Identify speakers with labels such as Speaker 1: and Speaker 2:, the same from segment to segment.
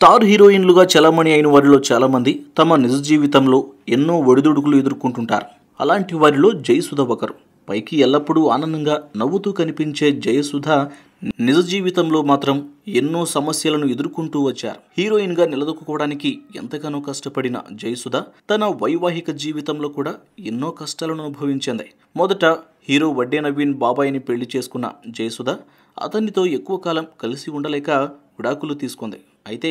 Speaker 1: star హీరోయిన్లుగా చలామణి అయిన వారిలో చాలామంది తమ నిజ జీవితంలో ఎన్నో ఒడిదుడుకులు ఎదుర్కొంటుంటారు అలాంటి వారిలో జయసుధ ఒకరు పైకి ఎల్లప్పుడూ ఆనందంగా నవ్వుతూ కనిపించే జయసుధ నిజ జీవితంలో మాత్రం ఎన్నో సమస్యలను ఎదుర్కొంటూ వచ్చారు హీరోయిన్గా నిలదొక్కుకోవడానికి ఎంతగానో కష్టపడిన జయసుధ తన వైవాహిక జీవితంలో కూడా ఎన్నో కష్టాలను అనుభవించింది మొదట హీరో వడ్డే నవీన్ బాబాయిని పెళ్లి చేసుకున్న జయసుధ అతనితో ఎక్కువ కాలం కలిసి ఉండలేక విడాకులు తీసుకుంది అయితే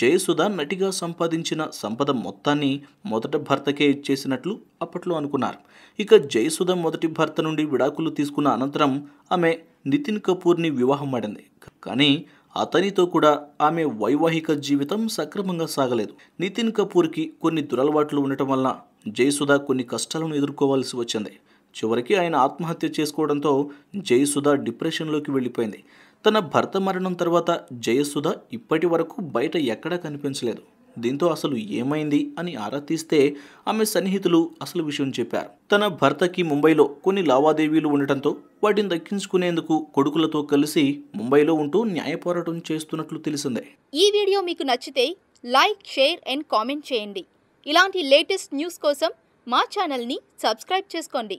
Speaker 1: జయసుధ నటిగా సంపాదించిన సంపద మొత్తాన్ని మొదట భర్తకే ఇచ్చేసినట్లు అప్పట్లో అనుకున్నారు ఇక జయసుధ మొదటి భర్త నుండి విడాకులు తీసుకున్న అనంతరం ఆమె నితిన్ కపూర్ని వివాహం ఆడింది కానీ అతనితో కూడా ఆమె వైవాహిక జీవితం సక్రమంగా సాగలేదు నితిన్ కపూర్కి కొన్ని దురలవాట్లు ఉండటం వలన జయసుధ కొన్ని కష్టాలను ఎదుర్కోవాల్సి వచ్చింది చివరికి ఆయన ఆత్మహత్య చేసుకోవడంతో జయసుధ డిప్రెషన్లోకి వెళ్ళిపోయింది తన భర్త మరణం తర్వాత జయసుధ ఇప్పటి వరకు బయట ఎక్కడా కనిపించలేదు దీంతో అసలు ఏమైంది అని ఆరా తీస్తే ఆమె సన్నిహితులు అసలు విషయం చెప్పారు తన భర్తకి ముంబైలో కొన్ని లావాదేవీలు ఉండటంతో వాటిని దక్కించుకునేందుకు కొడుకులతో కలిసి ముంబైలో ఉంటూ న్యాయ పోరాటం చేస్తున్నట్లు తెలిసిందే
Speaker 2: ఈ వీడియో మీకు నచ్చితే లైక్ షేర్ అండ్ కామెంట్ చేయండి ఇలాంటి లేటెస్ట్ న్యూస్ కోసం మా ఛానల్ని సబ్స్క్రైబ్ చేసుకోండి